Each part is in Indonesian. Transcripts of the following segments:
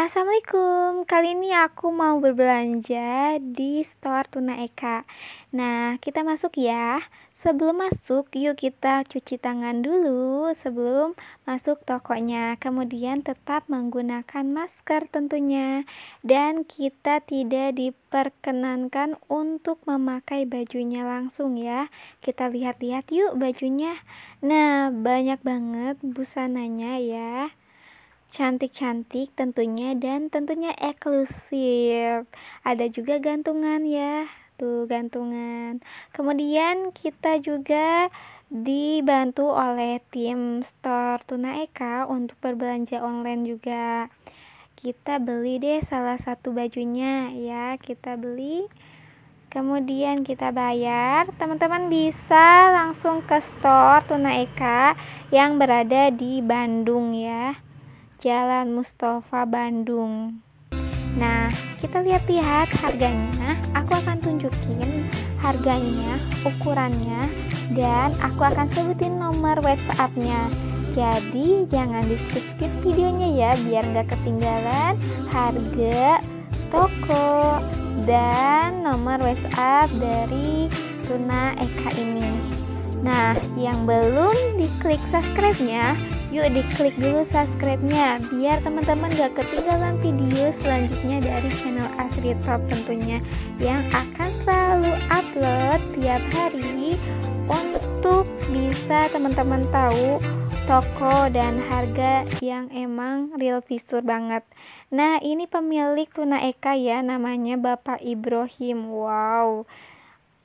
Assalamualaikum. Kali ini aku mau berbelanja di store Tuna Eka. Nah, kita masuk ya. Sebelum masuk, yuk kita cuci tangan dulu sebelum masuk tokonya. Kemudian tetap menggunakan masker tentunya dan kita tidak diperkenankan untuk memakai bajunya langsung ya. Kita lihat-lihat yuk bajunya. Nah, banyak banget busananya ya. Cantik-cantik tentunya dan tentunya eksklusif. Ada juga gantungan ya. Tuh gantungan. Kemudian kita juga dibantu oleh tim store tuna eka untuk berbelanja online juga. Kita beli deh salah satu bajunya ya, kita beli kemudian kita bayar teman-teman bisa langsung ke store tuna eka yang berada di Bandung ya Jalan Mustafa Bandung. Nah, kita lihat-lihat harganya. Aku akan tunjukin harganya, ukurannya, dan aku akan sebutin nomor WhatsApp-nya. Jadi, jangan di-skip-skip videonya ya, biar nggak ketinggalan harga, toko, dan nomor WhatsApp dari Tuna Eka ini. Nah, yang belum diklik subscribe-nya, Yuk diklik dulu subscribe-nya biar teman-teman gak ketinggalan video selanjutnya dari channel Asri Top tentunya yang akan selalu upload tiap hari untuk bisa teman-teman tahu toko dan harga yang emang real visur banget. Nah, ini pemilik tuna eka ya namanya Bapak Ibrahim. Wow.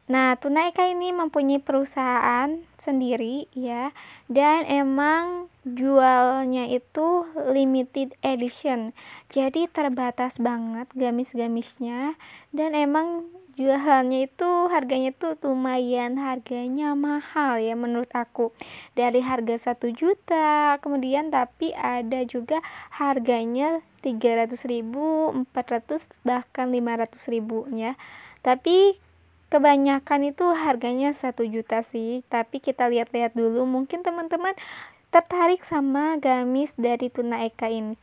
Nah, Tunaika ini mempunyai perusahaan sendiri ya dan emang jualnya itu limited edition. Jadi terbatas banget gamis-gamisnya dan emang jualannya itu harganya itu lumayan harganya mahal ya menurut aku. Dari harga 1 juta, kemudian tapi ada juga harganya 300 ribu, 400 bahkan 500 ribunya. Tapi kebanyakan itu harganya satu juta sih tapi kita lihat-lihat dulu mungkin teman-teman tertarik sama gamis dari Tuna Eka ini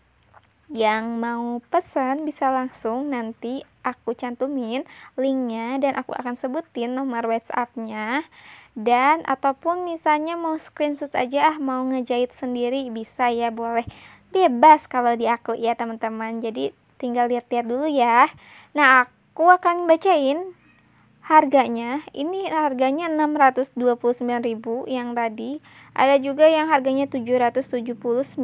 yang mau pesan bisa langsung nanti aku cantumin linknya dan aku akan sebutin nomor whatsappnya dan ataupun misalnya mau screenshot aja ah mau ngejahit sendiri bisa ya boleh bebas kalau di aku ya teman-teman jadi tinggal lihat-lihat dulu ya nah aku akan bacain harganya ini harganya 629.000 yang tadi ada juga yang harganya 779.000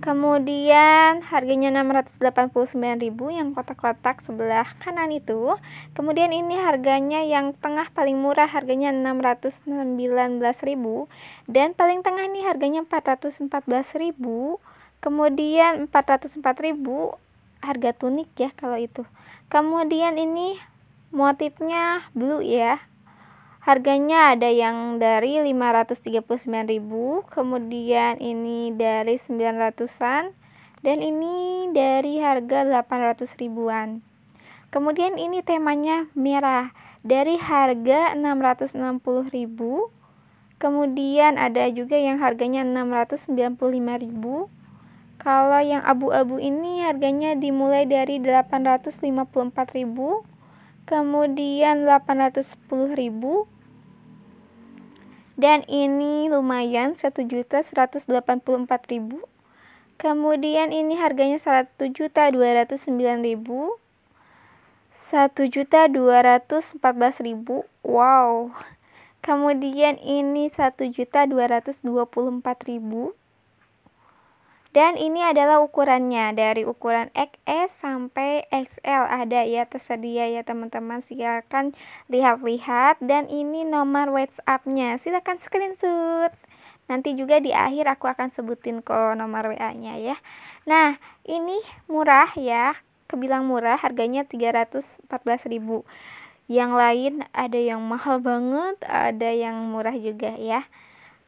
kemudian harganya 689.000 yang kotak-kotak sebelah kanan itu kemudian ini harganya yang tengah paling murah harganya 619.000 dan paling tengah ini harganya 414.000 kemudian 404.000 harga tunik ya kalau itu kemudian ini motifnya blue ya harganya ada yang dari 539.000 kemudian ini dari 900-an dan ini dari harga 800 ribuan kemudian ini temanya merah dari harga 660.000 kemudian ada juga yang harganya 695.000 kalau yang abu-abu ini harganya dimulai dari 854.000 kemudian 810.000 dan ini lumayan 1.184.000 kemudian ini harganya 1.209.000 1.214.000 wow kemudian ini 1.224.000 dan ini adalah ukurannya dari ukuran XS sampai XL ada ya tersedia ya teman-teman silakan lihat-lihat dan ini nomor WhatsApp-nya silakan screenshot. Nanti juga di akhir aku akan sebutin kok nomor WA-nya ya. Nah, ini murah ya. Kebilang murah, harganya 314.000. Yang lain ada yang mahal banget, ada yang murah juga ya.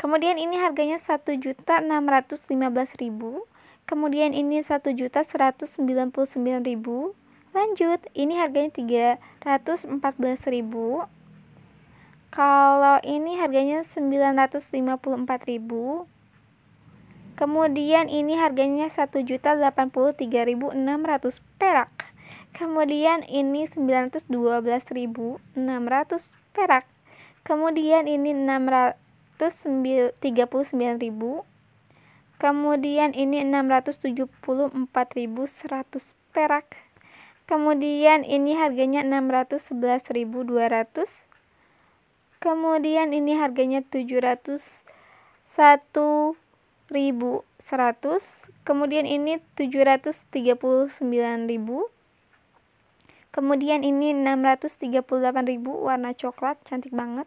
Kemudian ini harganya 1.615.000. Kemudian ini 1.199.000. Lanjut, ini harganya 314.000. Kalau ini harganya 954.000. Kemudian ini harganya 1.083.600 perak. Kemudian ini 912.600 perak. Kemudian ini 600 kemudian ini 674.100 perak kemudian ini harganya 611.200 kemudian ini harganya 701.100 kemudian ini 739.000 kemudian ini 638.000 warna coklat cantik banget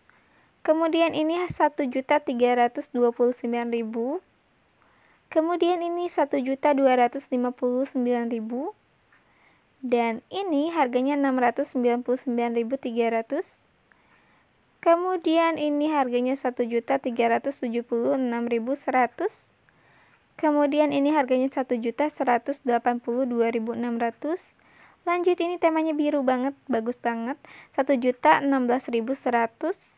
Kemudian ini 1.329.000. Kemudian ini 1.259.000 dan ini harganya 699.300 kemudian ini harganya 1.376.100 kemudian ini harganya 1.182.600 lanjut ini temanya biru banget bagus banget 1.016.100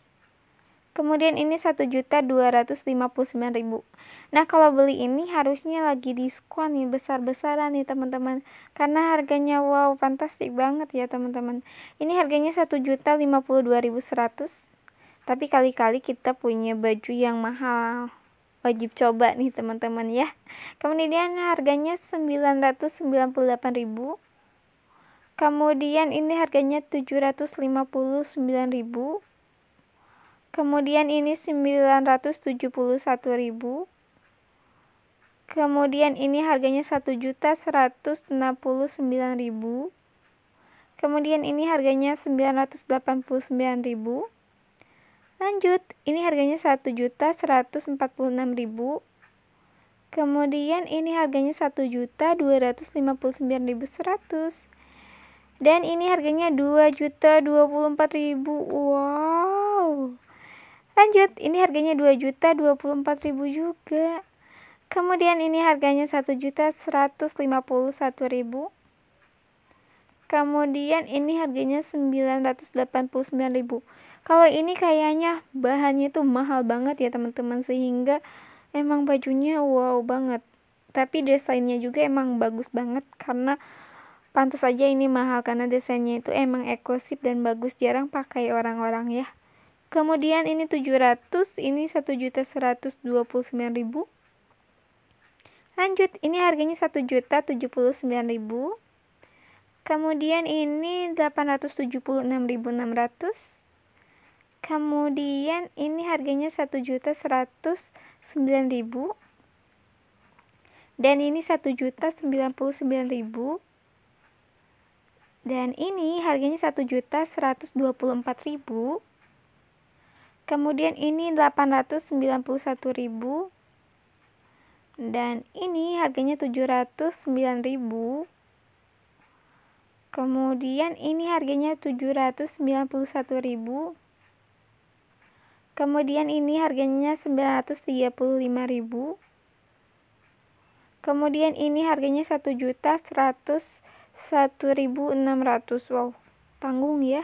Kemudian ini 1.259.000. Nah, kalau beli ini harusnya lagi diskon nih besar-besaran nih, teman-teman. Karena harganya wow, fantastik banget ya, teman-teman. Ini harganya 1.052.100. Tapi kali-kali kita punya baju yang mahal. Wajib coba nih, teman-teman ya. Kemudian harganya 998.000. Kemudian ini harganya ribu. Kemudian ini 971.000. Kemudian ini harganya 1.169.000. Kemudian ini harganya 989.000. Lanjut, ini harganya 1.146.000. Kemudian ini harganya 1.259.100. Dan ini harganya 2.024.000. Wow lanjut ini harganya 2 juta ribu juga kemudian ini harganya 1 juta ribu kemudian ini harganya ribu kalau ini kayaknya bahannya tuh mahal banget ya teman-teman sehingga emang bajunya wow banget tapi desainnya juga emang bagus banget karena pantas aja ini mahal karena desainnya itu emang eksklusif dan bagus jarang pakai orang-orang ya Kemudian ini 700, ini juta 1.129.000. Lanjut, ini harganya juta 1.079.000. Kemudian ini 876.600. Kemudian ini harganya juta 1.109.000. Dan ini juta ribu Dan ini harganya juta ribu Kemudian ini 891.000 dan ini harganya 709.000. Kemudian ini harganya 791.000. Kemudian ini harganya 935.000. Kemudian ini harganya 1.101.600. Wow, tanggung ya.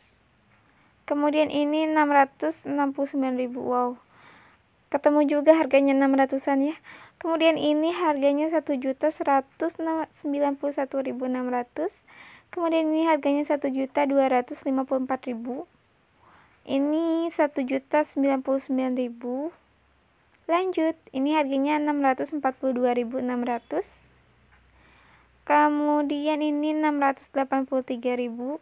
Kemudian ini 669.000. Wow. Ketemu juga harganya 600-an ya. Kemudian ini harganya 1.191.600. Kemudian ini harganya 1.254.000. Ini 1.099.000. Lanjut, ini harganya 642.600 kemudian ini 683.100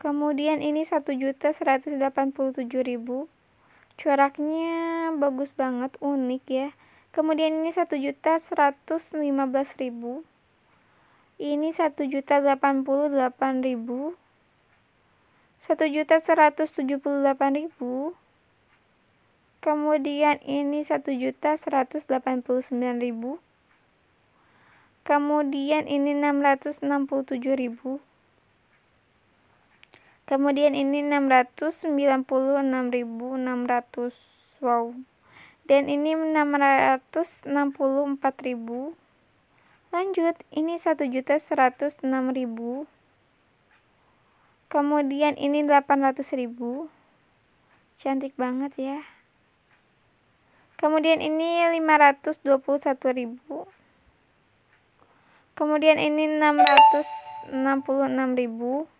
kemudian ini 1.187.000 coraknya bagus banget unik ya kemudian ini 1.115.000 ini 1.088.000 1.178.000 kemudian ini 1.189.000 kemudian ini 667.000 Kemudian ini 696.600. Wow. Dan ini 664.000. Lanjut, ini 1.106.000. Kemudian ini 800.000. Cantik banget ya. Kemudian ini 521.000. Kemudian ini 666.000.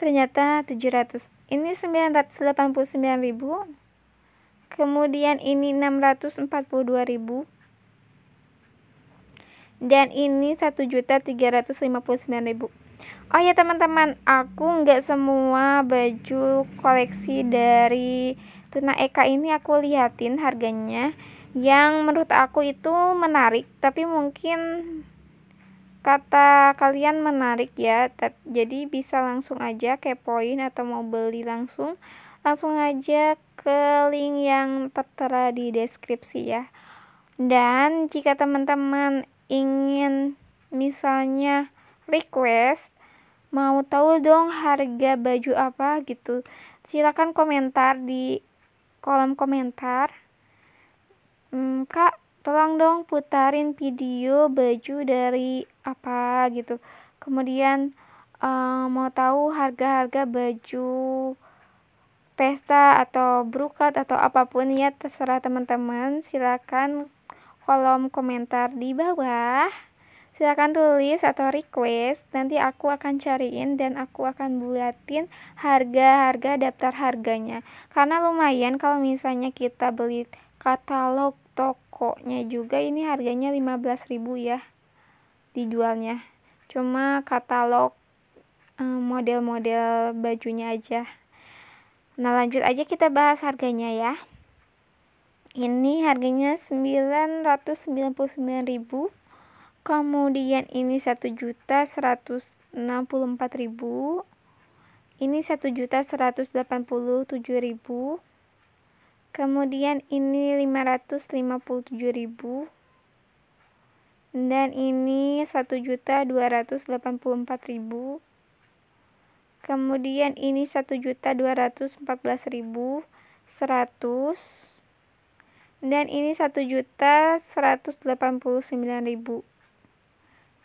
ternyata 700 ini 989.000 kemudian ini 642.000 dan ini 1.359.000 oh ya teman-teman aku nggak semua baju koleksi dari Tuna Eka ini aku liatin harganya yang menurut aku itu menarik tapi mungkin kata kalian menarik ya jadi bisa langsung aja kepoin atau mau beli langsung langsung aja ke link yang tertera di deskripsi ya dan jika teman-teman ingin misalnya request mau tahu dong harga baju apa gitu silakan komentar di kolom komentar hmm, kak tolong dong putarin video baju dari apa gitu kemudian uh, mau tahu harga-harga baju pesta atau brukat atau apapun ya terserah teman-teman silakan kolom komentar di bawah silakan tulis atau request nanti aku akan cariin dan aku akan buatin harga-harga daftar harganya karena lumayan kalau misalnya kita beli katalog toko rokoknya juga ini harganya 15.000 ya dijualnya cuma katalog eh, model-model bajunya aja nah lanjut aja kita bahas harganya ya ini harganya 999.000 kemudian ini 1.164.000 ini 1.187.000 kemudian ini 557.000 dan ini 1.284.000 kemudian ini 1.214.100 dan ini 1.189.000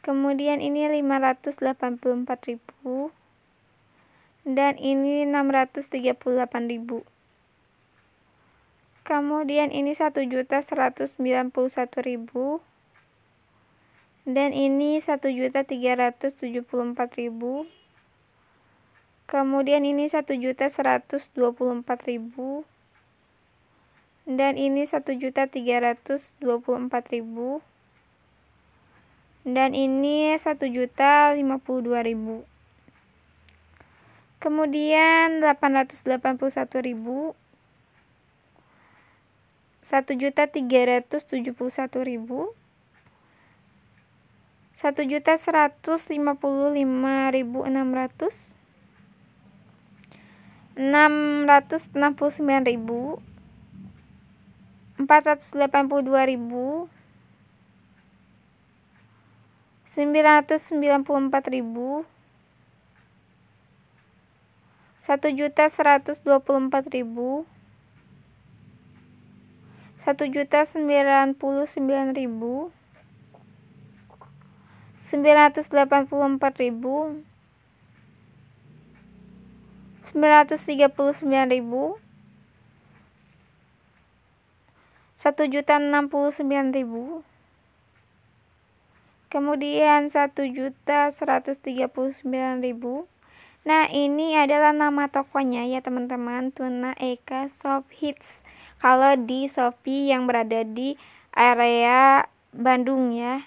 kemudian ini 584.000 dan ini 638.000 kemudian ini 1.191.000 dan ini 1.374.000 kemudian ini 1.124.000 dan ini 1.324.000 dan ini 1.052.000 kemudian 881.000 satu juta tiga ratus tujuh puluh satu ribu, satu juta seratus lima puluh lima ribu enam ratus, enam ratus enam puluh sembilan ribu, empat ratus delapan puluh dua ribu, sembilan ratus sembilan puluh empat ribu, satu juta seratus dua puluh empat ribu satu juta sembilan puluh sembilan ribu sembilan ratus delapan puluh empat ribu sembilan ratus tiga puluh sembilan ribu satu juta enam puluh sembilan ribu kemudian satu juta seratus tiga puluh sembilan ribu Nah, ini adalah nama tokonya ya teman-teman, Tuna Eka Soft Hits kalau di Shopee yang berada di area Bandung ya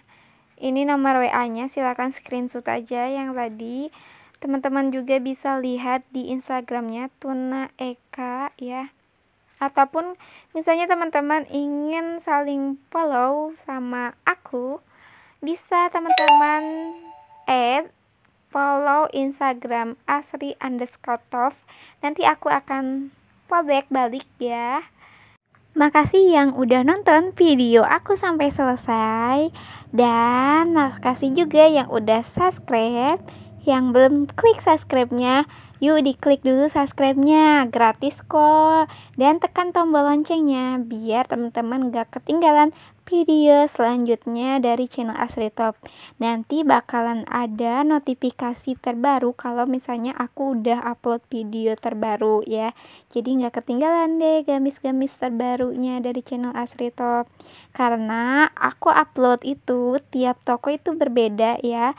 ini nomor WA-nya silahkan screenshot aja yang tadi teman-teman juga bisa lihat di Instagramnya Tuna Eka ya ataupun misalnya teman-teman ingin saling follow sama aku bisa teman-teman add follow Instagram asri underscore nanti aku akan follow balik ya Makasih yang udah nonton video aku sampai selesai dan makasih juga yang udah subscribe. Yang belum klik subscribe-nya, yuk diklik dulu subscribe-nya, gratis kok. Dan tekan tombol loncengnya biar teman-teman gak ketinggalan video selanjutnya dari channel Asri Top. Nanti bakalan ada notifikasi terbaru kalau misalnya aku udah upload video terbaru ya. Jadi nggak ketinggalan deh gamis-gamis terbarunya dari channel Asri Top. Karena aku upload itu tiap toko itu berbeda ya.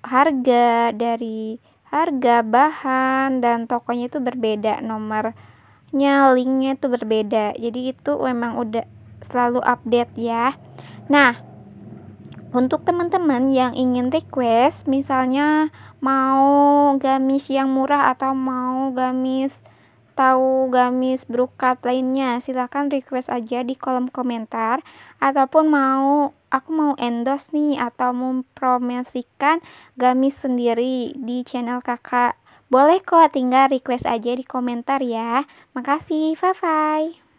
Harga dari harga bahan dan tokonya itu berbeda nomornya linknya itu berbeda jadi itu memang udah selalu update ya. Nah, untuk teman-teman yang ingin request, misalnya mau gamis yang murah atau mau gamis tahu gamis brokat lainnya silahkan request aja di kolom komentar ataupun mau aku mau endorse nih atau mempromosikan gamis sendiri di channel kakak boleh kok tinggal request aja di komentar ya makasih bye bye